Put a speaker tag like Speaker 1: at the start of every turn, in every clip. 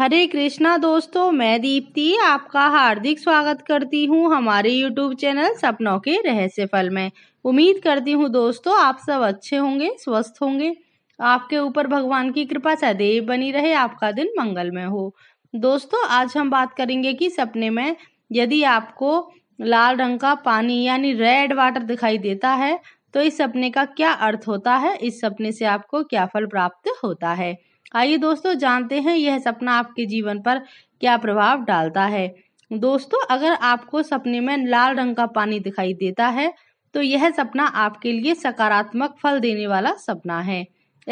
Speaker 1: हरे कृष्णा दोस्तों मैं दीप्ति आपका हार्दिक स्वागत करती हूँ हमारे यूट्यूब चैनल सपनों के रहस्य फल में उम्मीद करती हूँ दोस्तों आप सब अच्छे होंगे स्वस्थ होंगे आपके ऊपर भगवान की कृपा सदैव बनी रहे आपका दिन मंगलमय हो दोस्तों आज हम बात करेंगे कि सपने में यदि आपको लाल रंग का पानी यानी रेड वाटर दिखाई देता है तो इस सपने का क्या अर्थ होता है इस सपने से आपको क्या फल प्राप्त होता है आइए दोस्तों जानते हैं यह सपना आपके जीवन पर क्या प्रभाव डालता है दोस्तों अगर आपको सपने में लाल रंग का पानी दिखाई देता है तो यह सपना आपके लिए सकारात्मक फल देने वाला सपना है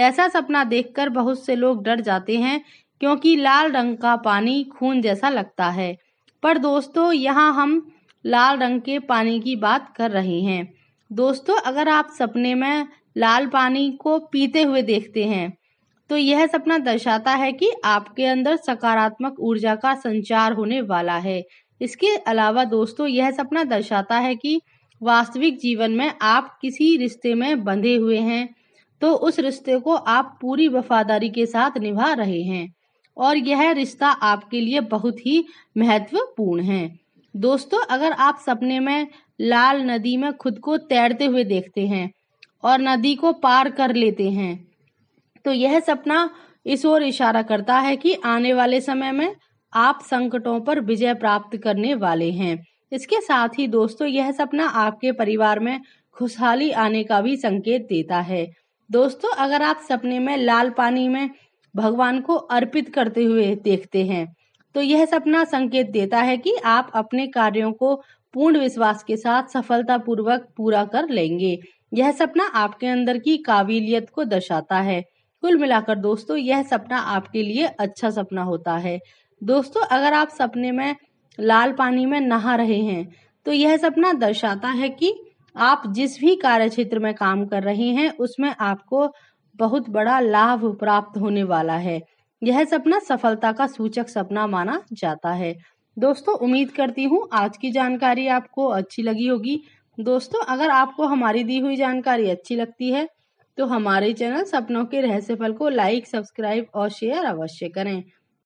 Speaker 1: ऐसा सपना देखकर बहुत से लोग डर जाते हैं क्योंकि लाल रंग का पानी खून जैसा लगता है पर दोस्तों यहाँ हम लाल रंग के पानी की बात कर रहे हैं दोस्तों अगर आप सपने में लाल पानी को पीते हुए देखते हैं तो यह सपना दर्शाता है कि आपके अंदर सकारात्मक ऊर्जा का संचार होने वाला है इसके अलावा दोस्तों यह सपना दर्शाता है कि वास्तविक जीवन में आप किसी रिश्ते में बंधे हुए हैं तो उस रिश्ते को आप पूरी वफादारी के साथ निभा रहे हैं और यह रिश्ता आपके लिए बहुत ही महत्वपूर्ण है दोस्तों अगर आप सपने में लाल नदी में खुद को तैरते हुए देखते हैं और नदी को पार कर लेते हैं तो यह सपना इस ओर इशारा करता है कि आने वाले समय में आप संकटों पर विजय प्राप्त करने वाले हैं इसके साथ ही दोस्तों यह सपना आपके परिवार में खुशहाली आने का भी संकेत देता है दोस्तों अगर आप सपने में लाल पानी में भगवान को अर्पित करते हुए देखते हैं तो यह सपना संकेत देता है कि आप अपने कार्यों को पूर्ण विश्वास के साथ सफलतापूर्वक पूरा कर लेंगे यह सपना आपके अंदर की काबिलियत को दर्शाता है कुल मिलाकर दोस्तों यह सपना आपके लिए अच्छा सपना होता है दोस्तों अगर आप सपने में लाल पानी में नहा रहे हैं तो यह सपना दर्शाता है कि आप जिस भी कार्य क्षेत्र में काम कर रहे हैं उसमें आपको बहुत बड़ा लाभ प्राप्त होने वाला है यह सपना सफलता का सूचक सपना माना जाता है दोस्तों उम्मीद करती हूँ आज की जानकारी आपको अच्छी लगी होगी दोस्तों अगर आपको हमारी दी हुई जानकारी अच्छी लगती है तो हमारे चैनल सपनों के रहस्य फल को लाइक सब्सक्राइब और शेयर अवश्य करें